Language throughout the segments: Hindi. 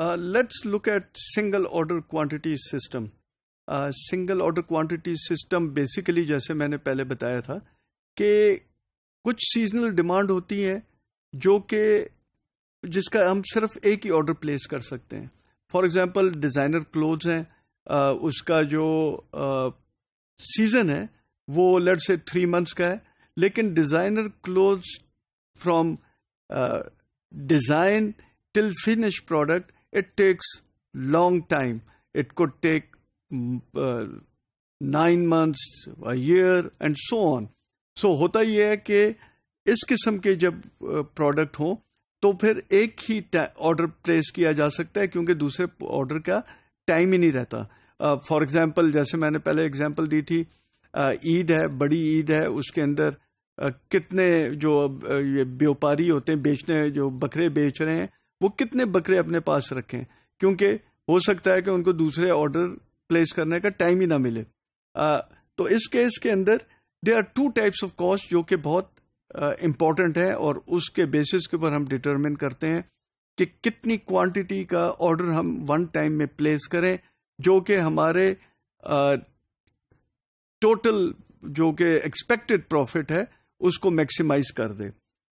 Let's uh, let's look at single order quantity system. Single order quantity system basically जैसे मैंने पहले बताया था कि कुछ सीजनल डिमांड होती है जो कि जिसका हम सिर्फ एक ही ऑर्डर प्लेस कर सकते हैं फॉर एग्जांपल डिज़ाइनर क्लोथ्स हैं uh, उसका जो सीज़न uh, है वो लेट से थ्री मंथ्स का है लेकिन designer clothes from design till finish product it takes long time it could take mm, uh, 9 months a year and so on so होता ये है कि इस किस्म के जब प्रोडक्ट uh, हो तो फिर एक ही ऑर्डर प्लेस किया जा सकता है क्योंकि दूसरे ऑर्डर का टाइम ही नहीं रहता फॉर uh, एग्जाम्पल जैसे मैंने पहले एग्जाम्पल दी थी uh, ईद uh, है बड़ी ईद है उसके अंदर uh, कितने जो uh, ये व्यापारी होते हैं बेचने जो बकरे बेच रहे हैं वो कितने बकरे अपने पास रखें क्योंकि हो सकता है कि उनको दूसरे ऑर्डर प्लेस करने का टाइम ही ना मिले आ, तो इस केस के अंदर they are two types of cost जो कि बहुत इम्पॉर्टेंट है और उसके बेसिस के ऊपर हम डिटरमिन करते हैं कि कितनी क्वांटिटी का ऑर्डर हम वन टाइम में प्लेस करें जो कि हमारे टोटल जो कि एक्सपेक्टेड प्रॉफिट है उसको मैक्सिमाइज कर दे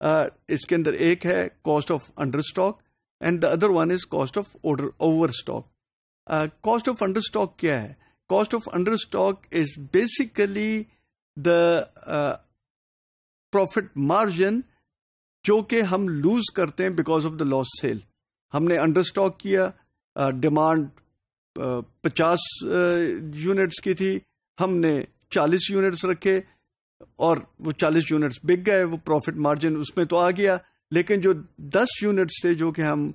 आ, इसके अंदर एक है cost of under stock and the other one is cost of order over stock cost of under stock क्या है cost of under stock is basically the profit margin जो कि हम लूज करते हैं because of the loss sale हमने अंडर स्टॉक किया डिमांड uh, uh, पचास यूनिट्स uh, की थी हमने चालीस यूनिट्स रखे और वो चालीस यूनिट्स बिक गए वो प्रॉफिट मार्जिन उसमें तो आ गया लेकिन जो दस यूनिट्स थे जो कि हम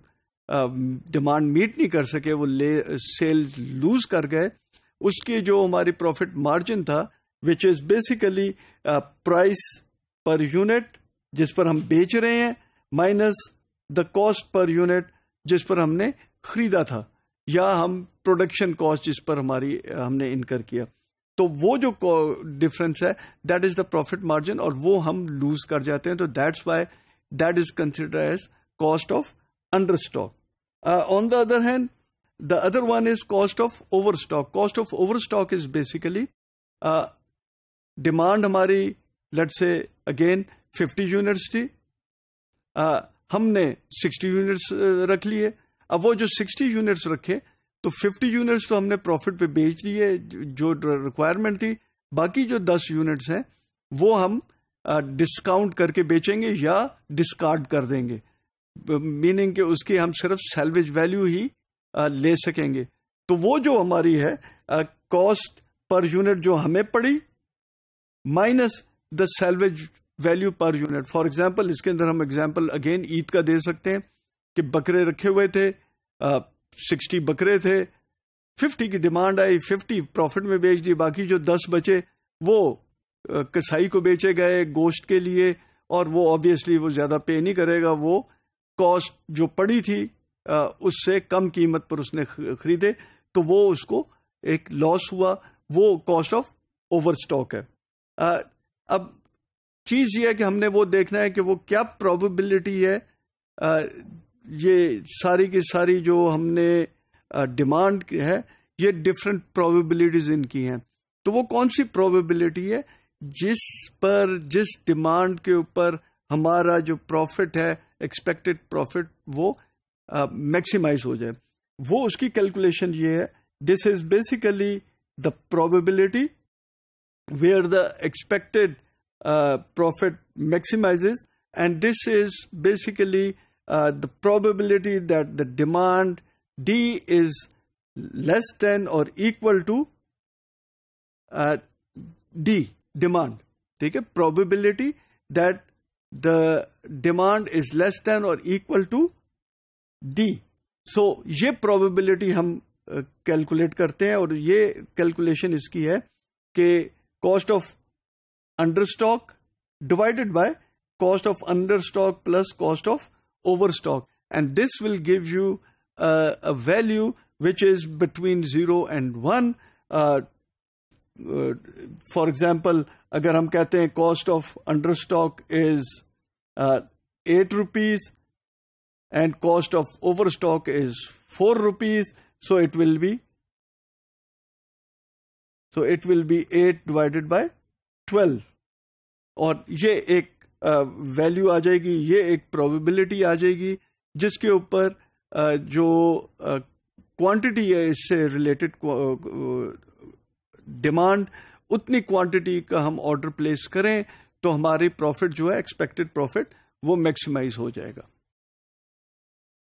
डिमांड मीट नहीं कर सके वो ले सेल लूज कर गए उसकी जो हमारी प्रॉफिट मार्जिन था which is basically price per unit जिस पर हम बेच रहे हैं minus the cost per unit जिस पर हमने खरीदा था या हम प्रोडक्शन कॉस्ट जिस पर हमारी हमने इनकर किया तो वो जो डिफरेंस है that is the profit margin और वो हम लूज कर जाते हैं तो that's why that is considered as cost of understock. Uh, on the other hand, the other one is cost of overstock. Cost of overstock is basically uh, demand Our let's say again 50 units Thi. uh, हमने 60 यूनिट्स रख लिए अब वो जो 60 यूनिट्स रखे तो 50 यूनिट्स तो हमने प्रॉफिट पे बेच दिए जो रिक्वायरमेंट थी बाकी जो 10 यूनिट्स हैं वो हम डिस्काउंट करके बेचेंगे या डिस्कार्ड कर देंगे मीनिंग कि उसकी हम सिर्फ सेल्वेज वैल्यू ही ले सकेंगे तो वो जो हमारी है कॉस्ट पर यूनिट जो हमें पड़ी minus the salvage value per unit for example इसके अंदर हम एग्जाम्पल अगेन ईद का दे सकते हैं कि बकरे रखे हुए थे सिक्सटी बकरे थे फिफ्टी की डिमांड आई फिफ्टी प्रॉफिट में बेच दी बाकी जो दस बचे वो कसाई को बेचे गए गोश्त के लिए और वो ऑब्वियसली वो ज्यादा पे नहीं करेगा वो कॉस्ट जो पड़ी थी उससे कम कीमत पर उसने खरीदे तो वो उसको एक लॉस हुआ वो कॉस्ट ऑफ ओवर स्टॉक है अब चीज ये है कि हमने वो देखना है कि वो क्या प्रोबेबिलिटी है ये सारी की सारी जो हमने डिमांड है ये डिफरेंट प्रोबेबिलिटीज इनकी हैं तो वो कौन सी प्रोबेबिलिटी है जिस पर जिस डिमांड के ऊपर हमारा जो प्रॉफिट है एक्सपेक्टेड प्रॉफिट वो मैक्सिमाइज uh, हो जाए वो उसकी कैलकुलेशन ये है this is basically the probability where the expected profit maximises and this is basically the probability that the demand D is less than और इक्वल टू डी डिमांड ठीक है probability that the demand is less than और इक्वल टू डी सो ये प्रोबेबिलिटी हम कैलकुलेट uh, करते हैं और ये कैलकुलेशन इसकी है कि cost of under stock divided by cost of under stock plus cost of over stock and this will give you value which is is zero and one for example अगर हम कहते हैं cost of under stock is eight rupees and cost of over stock is four rupees so it will be so it will be eight divided by twelve और ये एक वैल्यू uh, आ जाएगी ये एक प्रोबेबिलिटी आ जाएगी जिसके ऊपर uh, जो क्वांटिटी uh, है इससे रिलेटेड डिमांड उतनी क्वांटिटी का हम ऑर्डर प्लेस करें तो हमारी प्रॉफिट जो है एक्सपेक्टेड प्रॉफिट वो मैक्सिमाइज हो जाएगा